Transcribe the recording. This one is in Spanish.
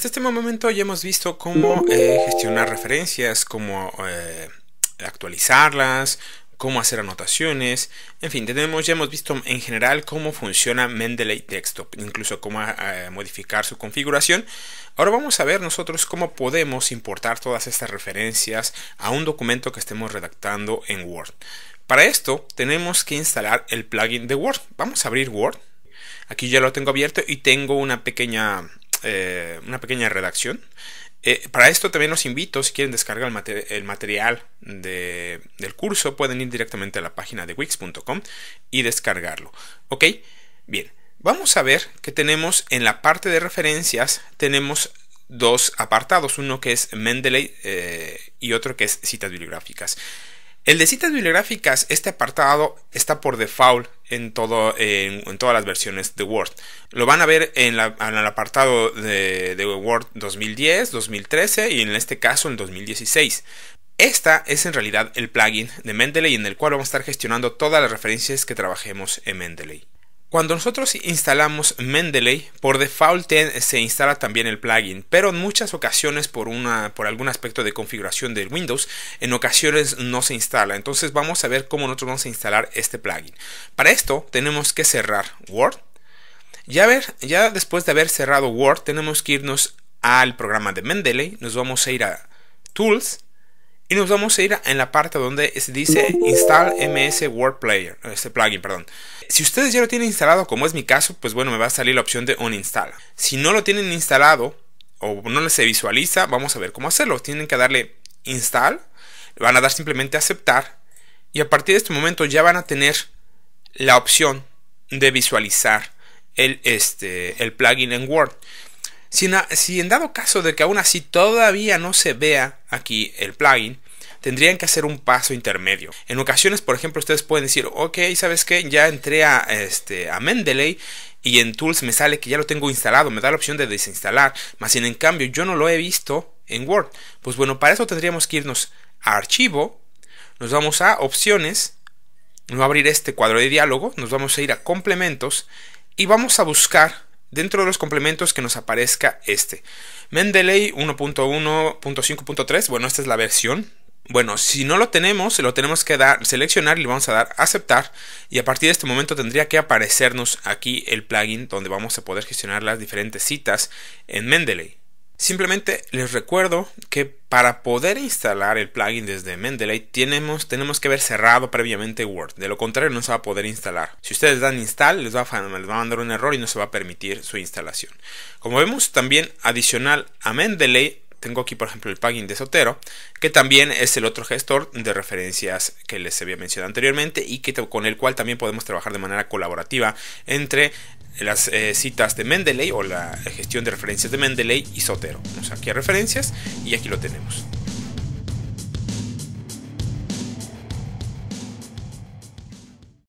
Hasta este momento ya hemos visto cómo eh, gestionar referencias, cómo eh, actualizarlas, cómo hacer anotaciones, en fin, tenemos, ya hemos visto en general cómo funciona Mendeley Desktop, incluso cómo eh, modificar su configuración. Ahora vamos a ver nosotros cómo podemos importar todas estas referencias a un documento que estemos redactando en Word. Para esto tenemos que instalar el plugin de Word. Vamos a abrir Word. Aquí ya lo tengo abierto y tengo una pequeña eh, una pequeña redacción. Eh, para esto también los invito, si quieren descargar el, material del curso, pueden ir directamente a la página de wix.com y descargarlo. ¿Ok? Bien, vamos a ver que tenemos en la parte de referencias, tenemos dos apartados, uno que es Mendeley eh, y otro que es citas bibliográficas. El de citas bibliográficas, este apartado está por default en, todas las versiones de Word. Lo van a ver en, el apartado de, de, Word 2010, 2013 y en este caso en 2016. Esta es en realidad el plugin de Mendeley en el cual vamos a estar gestionando todas las referencias que trabajemos en Mendeley. Cuando nosotros instalamos Mendeley, por default se instala también el plugin, pero en muchas ocasiones por, algún aspecto de configuración de Windows, en ocasiones no se instala. Entonces vamos a ver cómo nosotros vamos a instalar este plugin. Para esto tenemos que cerrar Word. ya después de haber cerrado Word, tenemos que irnos al programa de Mendeley, nos vamos a ir a Tools, y nos vamos a ir en la parte donde se dice install MS Word Player, este plugin, perdón. Si ustedes ya lo tienen instalado, como es mi caso, pues bueno, me va a salir la opción de uninstall. Si no lo tienen instalado o no se visualiza, vamos a ver cómo hacerlo. Tienen que darle install, van a dar simplemente aceptar y a partir de este momento ya van a tener la opción de visualizar el, este, el plugin en Word. si en, dado caso de que aún así todavía no se vea aquí el plugin, tendrían que hacer un paso intermedio. En ocasiones, por ejemplo, ustedes pueden decir, ok, ¿sabes qué? Ya entré a, este, a Mendeley y en Tools me sale que ya lo tengo instalado, me da la opción de desinstalar, más sin en cambio yo no lo he visto en Word. Pues bueno, para eso tendríamos que irnos a Archivo, nos vamos a Opciones, nos va abrir este cuadro de diálogo, nos vamos a ir a Complementos y vamos a buscar dentro de los complementos que nos aparezca este. Mendeley 1.1.5.3, bueno, esta es la versión bueno, si no lo tenemos, lo tenemos que dar, seleccionar y le vamos a dar aceptar y a partir de este momento tendría que aparecernos aquí el plugin donde vamos a poder gestionar las diferentes citas en Mendeley. Simplemente les recuerdo que para poder instalar el plugin desde Mendeley tenemos, tenemos que haber cerrado previamente Word, de lo contrario no se va a poder instalar. Si ustedes dan install les va, a, les va a mandar un error y no se va a permitir su instalación. Como vemos también adicional a Mendeley tengo aquí por ejemplo el plugin de Sotero, que también es el otro gestor de referencias que les había mencionado anteriormente y con el cual también podemos trabajar de manera colaborativa entre las eh, citas de Mendeley o la gestión de referencias de Mendeley y Sotero. Vamos aquí a referencias y aquí lo tenemos.